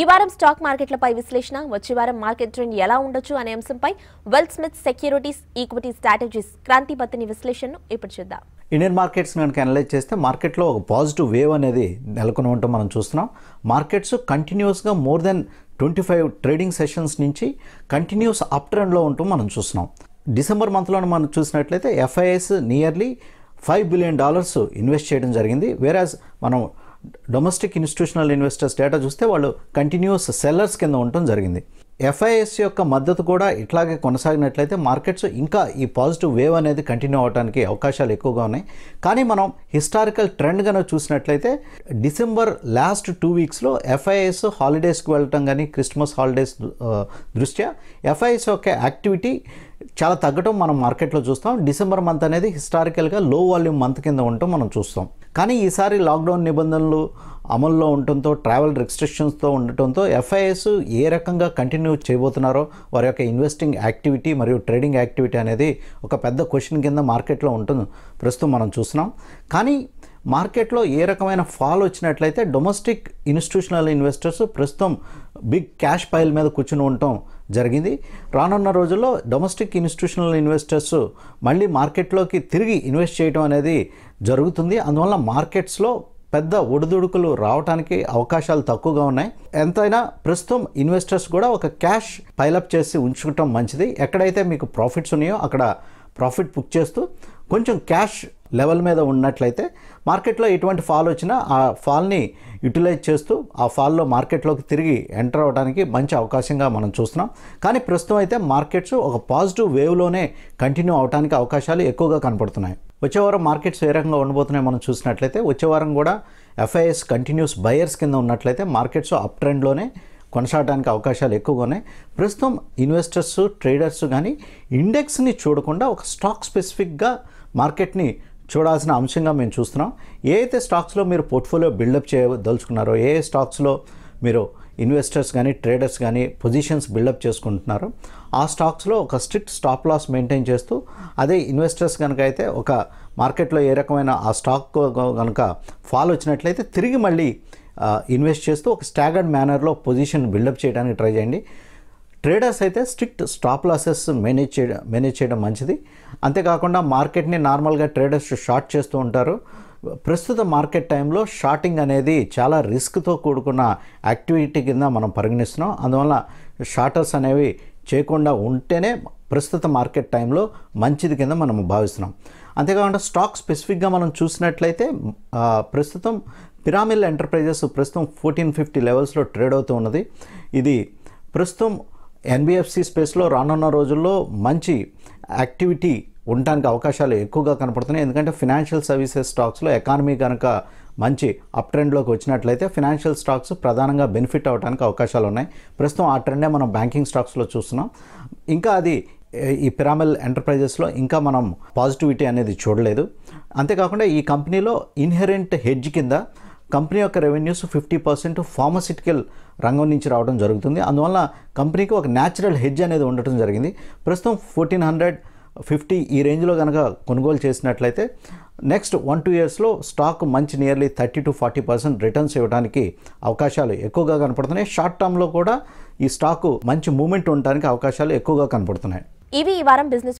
ఈ వారం స్టాక్ మార్కెట్లపై విశ్లేషణ వచ్చే వారం మార్కెట్ ట్రెండ్ ఎలా ఉండొచ్చు అనే అంశంపై Wealth Smith Securities equity strategies Kranthi పత్తిని విశ్లేషణను ఇప్పుడు చూద్దాం ఇండియన్ మార్కెట్స్ కనుక అనలైజ్ చేస్తే మార్కెట్లో ఒక పాజిటివ్ వేవ్ అనేది నెలకొని ఉంటాం మనం చూస్తున్నాం మార్కెట్స్ కంటిన్యూస్గా more then twenty five trading sessions నుంచి కంటిన్యూస్ అప్ ట్రెండ్లో ఉంటూ మనం చూస్తున్నాం డిసెంబర్ మంత్లోనే మనం చూసినట్లయితే FIs nearly five billion dollars invest చేయడం జరిగింది వేరాజ్ మనం డొమెస్టిక్ ఇన్స్టిట్యూషనల్ ఇన్వెస్టర్స్ డేటా చూస్తే వాళ్ళు కంటిన్యూస్ సెల్లర్స్ కింద ఉండటం జరిగింది ఎఫ్ఐఎస్ యొక్క మద్దతు కూడా ఇట్లాగే కొనసాగినట్లయితే మార్కెట్స్ ఇంకా ఈ పాజిటివ్ వేవ్ అనేది కంటిన్యూ అవడానికి అవకాశాలు ఎక్కువగా ఉన్నాయి కానీ మనం హిస్టారికల్ ట్రెండ్ కనుక చూసినట్లయితే డిసెంబర్ లాస్ట్ టూ వీక్స్లో ఎఫ్ఐఎస్ హాలిడేస్కి వెళ్ళటం కానీ క్రిస్మస్ హాలిడేస్ దృష్ట్యా ఎఫ్ఐఎస్ యొక్క యాక్టివిటీ చాలా తగ్గటం మనం మార్కెట్లో చూస్తాం డిసెంబర్ మంత్ అనేది హిస్టారికల్గా లో వాల్యూమ్ మంత్ కింద ఉండటం మనం చూస్తాం కానీ ఈసారి లాక్డౌన్ నిబంధనలు అమల్లో ఉండటంతో ట్రావెల్ రెస్ట్రిక్షన్స్తో ఉండటంతో ఎఫ్ఐఎస్ ఏ రకంగా కంటిన్యూ చేయబోతున్నారో వారి యొక్క ఇన్వెస్టింగ్ యాక్టివిటీ మరియు ట్రేడింగ్ యాక్టివిటీ అనేది ఒక పెద్ద క్వశ్చన్ కింద మార్కెట్లో ఉంటుంది ప్రస్తుతం మనం చూస్తున్నాం కానీ మార్కెట్లో ఏ రకమైన ఫాల్ వచ్చినట్లయితే డొమెస్టిక్ ఇన్స్టిట్యూషనల్ ఇన్వెస్టర్స్ ప్రస్తుతం బిగ్ క్యాష్ పైల్ మీద కూర్చుని ఉండటం జరిగింది రానున్న రోజుల్లో డొమెస్టిక్ ఇన్స్టిట్యూషనల్ ఇన్వెస్టర్స్ మళ్ళీ మార్కెట్లోకి తిరిగి ఇన్వెస్ట్ చేయడం అనేది జరుగుతుంది అందువల్ల మార్కెట్స్లో పెద్ద ఒడిదుడుకులు రావడానికి అవకాశాలు తక్కువగా ఉన్నాయి ఎంతైనా ప్రస్తుతం ఇన్వెస్టర్స్ కూడా ఒక క్యాష్ పైలప్ చేసి ఉంచుకోవటం మంచిది ఎక్కడైతే మీకు ప్రాఫిట్స్ ఉన్నాయో అక్కడ ప్రాఫిట్ బుక్ చేస్తూ కొంచెం క్యాష్ లెవెల్ మీద ఉన్నట్లయితే మార్కెట్లో ఎటువంటి ఫాల్ వచ్చినా ఆ ఫాల్ని యూటిలైజ్ చేస్తూ ఆ ఫాల్లో మార్కెట్లోకి తిరిగి ఎంటర్ అవ్వడానికి మంచి అవకాశంగా మనం చూస్తున్నాం కానీ ప్రస్తుతం అయితే మార్కెట్స్ ఒక పాజిటివ్ వేవ్లోనే కంటిన్యూ అవడానికి అవకాశాలు ఎక్కువగా కనపడుతున్నాయి వచ్చే వారం మార్కెట్స్ ఏ రకంగా ఉండబోతున్నాయి మనం చూసినట్లయితే వచ్చే వారం కూడా ఎఫ్ఐఎస్ కంటిన్యూస్ బయర్స్ కింద ఉన్నట్లయితే మార్కెట్స్ అప్ ట్రెండ్లోనే కొనసాగడానికి అవకాశాలు ఎక్కువగానే ప్రస్తుతం ఇన్వెస్టర్స్ ట్రేడర్స్ కానీ ఇండెక్స్ని చూడకుండా ఒక స్టాక్ స్పెసిఫిక్గా మార్కెట్ని చూడాల్సిన అంశంగా మేము చూస్తున్నాం ఏ అయితే స్టాక్స్లో మీరు పోర్ట్ఫోలియో బిల్డప్ చేయదలుచుకున్నారో ఏ స్టాక్స్లో మీరు ఇన్వెస్టర్స్ కానీ ట్రేడర్స్ కానీ పొజిషన్స్ బిల్డప్ చేసుకుంటున్నారో ఆ స్టాక్స్లో ఒక స్ట్రిక్ట్ స్టాప్ లాస్ మెయింటైన్ చేస్తూ అదే ఇన్వెస్టర్స్ కనుక అయితే ఒక మార్కెట్లో ఏ రకమైన ఆ స్టాక్ కనుక ఫాల్ వచ్చినట్లయితే తిరిగి మళ్ళీ ఇన్వెస్ట్ చేస్తూ ఒక స్టాగర్డ్ మేనర్లో పొజిషన్ బిల్డప్ చేయడానికి ట్రై చేయండి ట్రేడర్స్ అయితే స్ట్రిక్ట్ స్టాప్ లాసెస్ మేనేజ్ చేయడం మేనేజ్ చేయడం మంచిది అంతేకాకుండా మార్కెట్ని నార్మల్గా ట్రేడర్స్ షార్ట్ చేస్తూ ఉంటారు ప్రస్తుత మార్కెట్ టైంలో షార్టింగ్ అనేది చాలా రిస్క్తో కూడుకున్న యాక్టివిటీ కింద మనం పరిగణిస్తున్నాం అందువల్ల షార్టర్స్ అనేవి చేయకుండా ఉంటేనే ప్రస్తుత మార్కెట్ టైంలో మంచిది కింద మనం భావిస్తున్నాం అంతేకాకుండా స్టాక్ స్పెసిఫిక్గా మనం చూసినట్లయితే ప్రస్తుతం పిరామిల్ ఎంటర్ప్రైజెస్ ప్రస్తుతం ఫోర్టీన్ ఫిఫ్టీ లెవెల్స్లో ట్రేడ్ అవుతూ ఉన్నది ఇది ప్రస్తుతం ఎన్బిఎఫ్సి స్పేస్లో రానున్న రోజుల్లో మంచి యాక్టివిటీ ఉండడానికి అవకాశాలు ఎక్కువగా కనపడుతున్నాయి ఎందుకంటే ఫినాన్షియల్ సర్వీసెస్ స్టాక్స్లో ఎకానమీ కనుక మంచి అప్ ట్రెండ్లోకి వచ్చినట్లయితే ఫినాన్షియల్ స్టాక్స్ ప్రధానంగా బెనిఫిట్ అవడానికి అవకాశాలు ఉన్నాయి ప్రస్తుతం ఆ ట్రెండే మనం బ్యాంకింగ్ స్టాక్స్లో చూస్తున్నాం ఇంకా అది ఈ పిరామిల్ ఎంటర్ప్రైజెస్లో ఇంకా మనం పాజిటివిటీ అనేది చూడలేదు అంతేకాకుండా ఈ కంపెనీలో ఇన్హెరెంట్ హెడ్జ్ కింద కంపెనీ యొక్క రెవెన్యూస్ ఫిఫ్టీ పర్సెంట్ ఫార్మసిటికల్ రంగం నుంచి రావడం జరుగుతుంది అందువల్ల కంపెనీకి ఒక న్యాచురల్ హెడ్జ్ అనేది ఉండటం జరిగింది ప్రస్తుతం ఫోర్టీన్ హండ్రెడ్ ఫిఫ్టీ ఈ రేంజ్లో కనుక కొనుగోలు చేసినట్లయితే నెక్స్ట్ వన్ టూ ఇయర్స్లో స్టాక్ మంచి nearly thirty to forty percent returns ఇవ్వడానికి అవకాశాలు ఎక్కువగా కనపడుతున్నాయి షార్ట్ టర్మ్లో కూడా ఈ స్టాక్ మంచి మూమెంట్ ఉండడానికి అవకాశాలు ఎక్కువగా కనపడుతున్నాయి ఇవి ఈ వారం బిజినెస్